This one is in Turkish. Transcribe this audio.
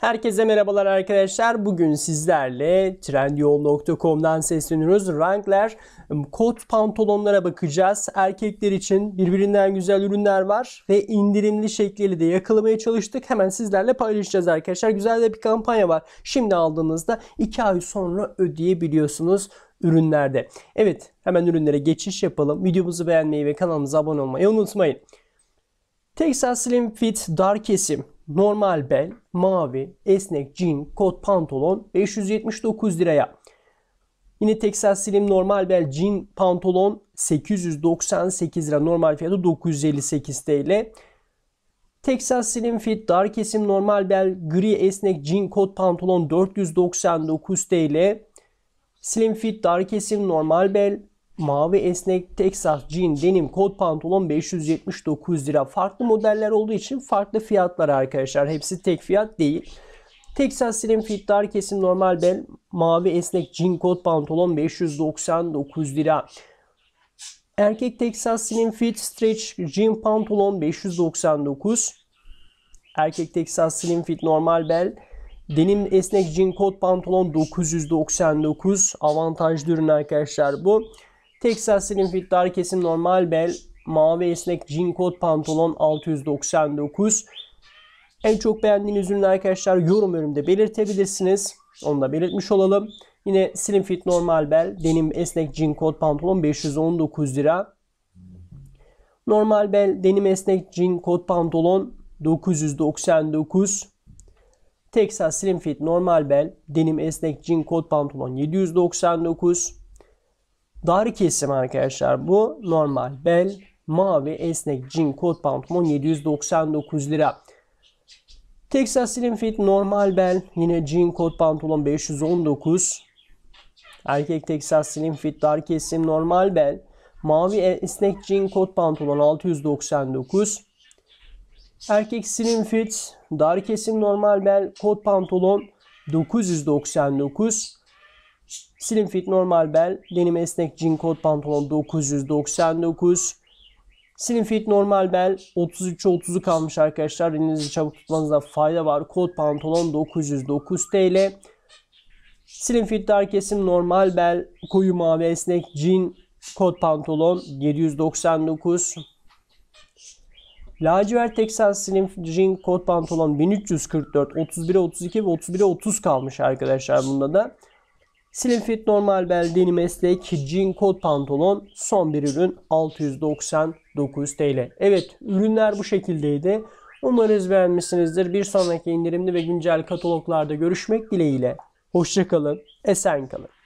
Herkese merhabalar arkadaşlar. Bugün sizlerle trendyol.com'dan sesleniyoruz. rankler kot pantolonlara bakacağız. Erkekler için birbirinden güzel ürünler var ve indirimli şekliyle de yakalamaya çalıştık. Hemen sizlerle paylaşacağız arkadaşlar. Güzel de bir kampanya var. Şimdi aldığınızda 2 ay sonra ödeyebiliyorsunuz ürünlerde. Evet hemen ürünlere geçiş yapalım. Videomuzu beğenmeyi ve kanalımıza abone olmayı unutmayın. Texas Slim Fit dar kesim normal bel, mavi, esnek jean, kot pantolon 579 liraya. Yine Texas Slim normal bel jean pantolon 898 lira. Normal fiyatı 958 TL. Texas Slim Fit dar kesim normal bel gri esnek jean kot pantolon 499 TL. Slim Fit dar kesim normal bel Mavi esnek Texas jean denim kot pantolon 579 lira. Farklı modeller olduğu için farklı fiyatlar arkadaşlar. Hepsi tek fiyat değil. Texas Slim Fit dar kesim normal bel mavi esnek jean kot pantolon 599 lira. Erkek Texas Slim Fit stretch jean pantolon 599. Erkek Texas Slim Fit normal bel Denim esnek jean kot pantolon 999 avantajlı ürün arkadaşlar bu. Texas Slim Fit dar kesim normal bel mavi esnek jean kot pantolon 699. En çok beğendiğiniz ürünü arkadaşlar yorum bölümünde belirtebilirsiniz. Onu da belirtmiş olalım. Yine slim fit normal bel denim esnek jean kot pantolon 519 lira. Normal bel denim esnek jean kot pantolon 999. Texas slim fit normal bel denim esnek jean kot pantolon 799. Dar kesim arkadaşlar bu normal bel mavi esnek jean kot pantolon 799 lira. Texas Slim Fit normal bel yine jean kot pantolon 519. Erkek Texas Slim Fit dar kesim normal bel mavi esnek jean kot pantolon 699. Erkek Slim Fit dar kesim normal bel kot pantolon 999. Slim fit normal bel, denim esnek jean kot pantolon 999. Slim fit normal bel 33 30'u kalmış arkadaşlar. Elinizi çabuk tutmanızda fayda var. Kot pantolon 909 TL. Slim fit dar kesim normal bel, koyu mavi esnek jean kot pantolon 799. Lacivert Texas Slim Jean kot pantolon 1344, 31'e 32 ve 31'e 30 kalmış arkadaşlar bunda da. Slim Fit normal bel Denim meslek jean kot pantolon son bir ürün 699 TL. Evet ürünler bu şekildeydi. Umarız beğenmişsinizdir. Bir sonraki indirimli ve güncel kataloglarda görüşmek dileğiyle. Hoşçakalın, esen kalın.